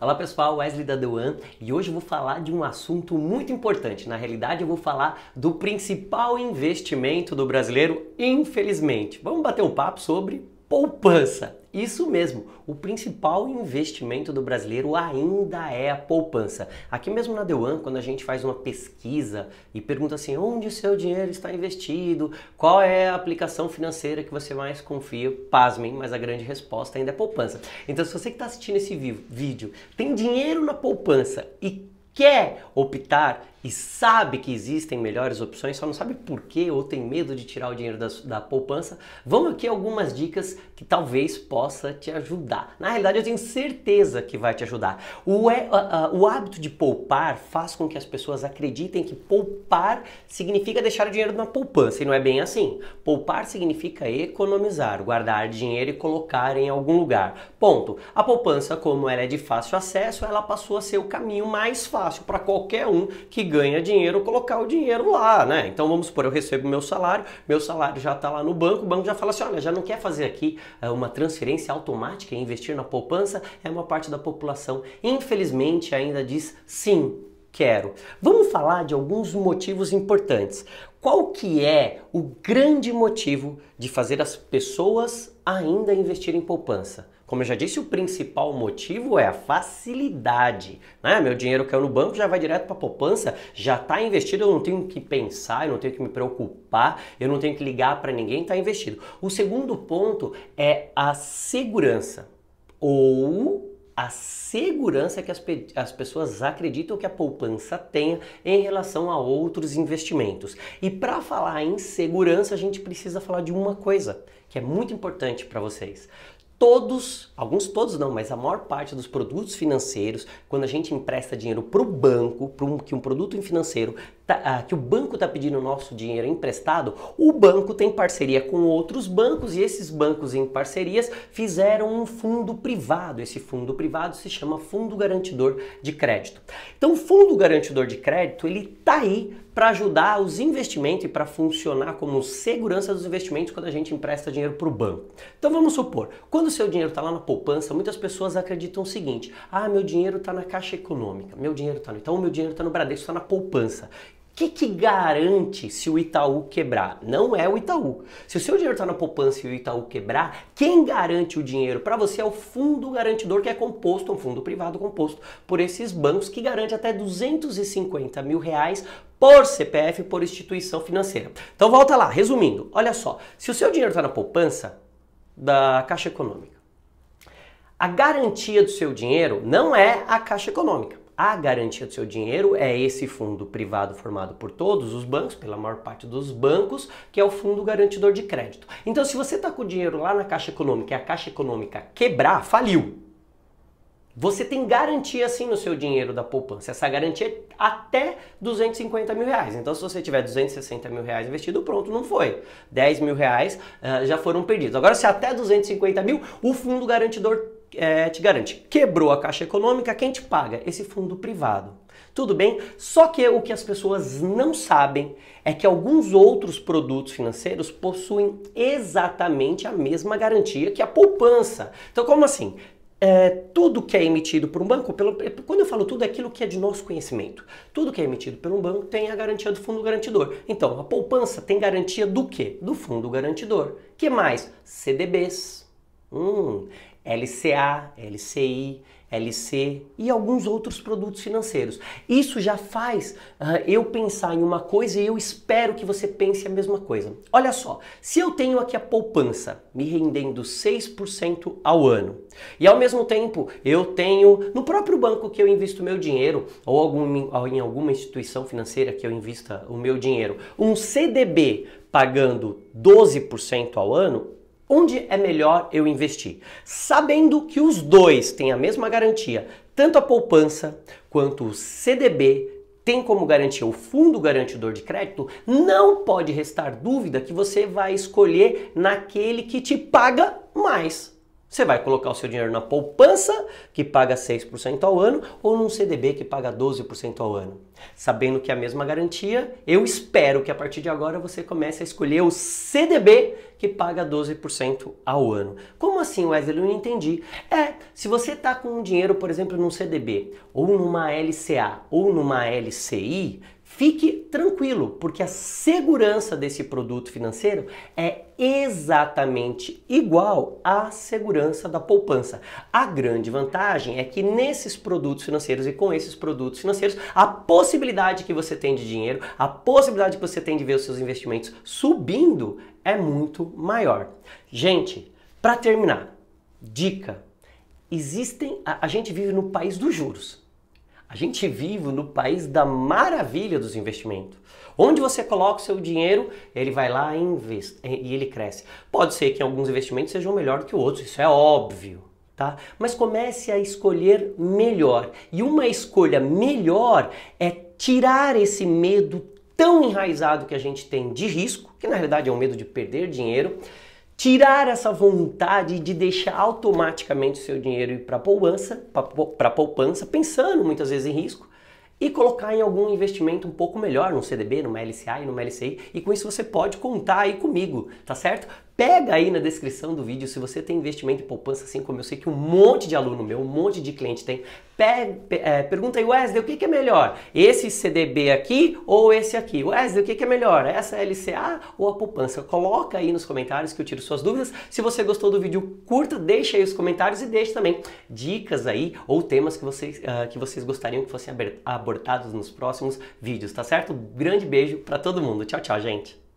Olá pessoal, Wesley da The One e hoje eu vou falar de um assunto muito importante. Na realidade, eu vou falar do principal investimento do brasileiro, infelizmente. Vamos bater um papo sobre poupança. Isso mesmo, o principal investimento do brasileiro ainda é a poupança. Aqui mesmo na Deuan, quando a gente faz uma pesquisa e pergunta assim onde o seu dinheiro está investido, qual é a aplicação financeira que você mais confia, pasmem, mas a grande resposta ainda é poupança. Então, se você que está assistindo esse vídeo tem dinheiro na poupança e quer optar e sabe que existem melhores opções, só não sabe por quê ou tem medo de tirar o dinheiro da, da, poupança, vamos aqui algumas dicas que talvez possa te ajudar. Na realidade, eu tenho certeza que vai te ajudar. O, é, uh, uh, o hábito de poupar faz com que as pessoas acreditem que poupar significa deixar o dinheiro na poupança, e não é bem assim. Poupar significa economizar, guardar dinheiro e colocar em algum lugar. Ponto. A poupança, como ela é de fácil acesso, ela passou a ser o caminho mais fácil fácil para qualquer um que ganha dinheiro colocar o dinheiro lá, né? Então vamos supor, eu recebo meu salário, meu salário já está lá no banco, o banco já fala assim: olha, já não quer fazer aqui é, uma transferência automática e é investir na poupança? É uma parte da população, infelizmente, ainda diz sim. Quero. Vamos falar de alguns motivos importantes. Qual que é o grande motivo de fazer as pessoas ainda investirem em poupança? Como eu já disse, o principal motivo é a facilidade. Né? Meu dinheiro caiu no banco, já vai direto para a poupança, já está investido, eu não tenho que pensar, eu não tenho que me preocupar, eu não tenho que ligar para ninguém, está investido. O segundo ponto é a segurança ou a segurança que as, pe as pessoas acreditam que a poupança tenha em relação a outros investimentos. E para falar em segurança, a gente precisa falar de uma coisa que é muito importante para vocês todos, alguns todos não, mas a maior parte dos produtos financeiros, quando a gente empresta dinheiro para o banco, para um, que um produto financeiro, tá, ah, que o banco está pedindo o nosso dinheiro emprestado, o banco tem parceria com outros bancos e esses bancos em parcerias fizeram um fundo privado. Esse fundo privado se chama Fundo Garantidor de Crédito. Então, o Fundo Garantidor de Crédito, ele está aí para ajudar os investimentos e para funcionar como segurança dos investimentos quando a gente empresta dinheiro para o banco. Então vamos supor, quando o seu dinheiro está lá na poupança, muitas pessoas acreditam o seguinte: ah, meu dinheiro está na Caixa Econômica, meu dinheiro está no Itaú, então, meu dinheiro está no Bradesco, está na poupança que, que garante se o Itaú quebrar? Não é o Itaú. Se o seu dinheiro está na poupança e o Itaú quebrar, quem garante o dinheiro para você é o fundo garantidor, que é composto, um fundo privado composto por esses bancos, que garante até 250 mil reais por CPF, por instituição financeira. Então volta lá, resumindo, olha só, se o seu dinheiro está na poupança da Caixa Econômica, a garantia do seu dinheiro não é a Caixa Econômica. A garantia do seu dinheiro é esse fundo privado formado por todos os bancos, pela maior parte dos bancos, que é o fundo garantidor de crédito. Então, se você está com o dinheiro lá na Caixa Econômica e a Caixa Econômica quebrar, faliu. Você tem garantia sim no seu dinheiro da poupança. Essa garantia é até 250 mil reais. Então, se você tiver 260 mil reais investido, pronto, não foi. 10 mil reais uh, já foram perdidos. Agora, se é até 250 mil, o fundo garantidor é, te garante. Quebrou a caixa econômica, quem te paga? Esse fundo privado. Tudo bem? Só que o que as pessoas não sabem é que alguns outros produtos financeiros possuem exatamente a mesma garantia que a poupança. Então, como assim? É, tudo que é emitido por um banco, pelo, quando eu falo tudo, é aquilo que é de nosso conhecimento. Tudo que é emitido por um banco tem a garantia do fundo garantidor. Então, a poupança tem garantia do quê? Do fundo garantidor. que mais? CDBs Hum, uh. LCA, LCI, LC e alguns outros produtos financeiros. Isso já faz uh, eu pensar em uma coisa e eu espero que você pense a mesma coisa. Olha só, se eu tenho aqui a poupança me rendendo 6% ao ano e ao mesmo tempo eu tenho no próprio banco que eu invisto meu dinheiro ou, algum, ou em alguma instituição financeira que eu invista o meu dinheiro, um CDB pagando 12% ao ano, Onde é melhor eu investir? Sabendo que os dois têm a mesma garantia, tanto a poupança quanto o CDB tem como garantia o fundo garantidor de crédito, não pode restar dúvida que você vai escolher naquele que te paga mais. Você vai colocar o seu dinheiro na poupança, que paga 6% ao ano, ou num CDB que paga 12% ao ano. Sabendo que é a mesma garantia, eu espero que a partir de agora você comece a escolher o CDB que paga 12% ao ano. Como assim, Wesley? Eu não entendi. É, se você está com o dinheiro, por exemplo, num CDB, ou numa LCA, ou numa LCI, Fique tranquilo, porque a segurança desse produto financeiro é exatamente igual à segurança da poupança. A grande vantagem é que nesses produtos financeiros e com esses produtos financeiros, a possibilidade que você tem de dinheiro, a possibilidade que você tem de ver os seus investimentos subindo é muito maior. Gente, para terminar, dica: existem, a, a gente vive no país dos juros. A gente vive no país da maravilha dos investimentos. Onde você coloca o seu dinheiro, ele vai lá e investe, e ele cresce. Pode ser que alguns investimentos sejam melhor que outros, isso é óbvio, tá? Mas comece a escolher melhor. E uma escolha melhor é tirar esse medo tão enraizado que a gente tem de risco, que na realidade é o um medo de perder dinheiro, tirar essa vontade de deixar automaticamente o seu dinheiro ir para poupança, para poupança, pensando muitas vezes em risco e colocar em algum investimento um pouco melhor, num CDB, numa e numa LCI, e com isso você pode contar aí comigo, tá certo? Pega aí na descrição do vídeo se você tem investimento em poupança, assim como eu sei que um monte de aluno meu, um monte de cliente tem. Pega, é, pergunta aí, Wesley, o que, que, é melhor? Esse CDB aqui ou esse aqui? Wesley, o que, que, é melhor? Essa LCA ou a poupança? Coloca aí nos comentários que eu tiro suas dúvidas. Se você gostou do vídeo, curta, deixa aí os comentários e deixe também dicas aí ou temas que vocês, uh, que vocês gostariam que fossem abordados nos próximos vídeos, tá certo? Grande beijo para todo mundo. Tchau, tchau, gente.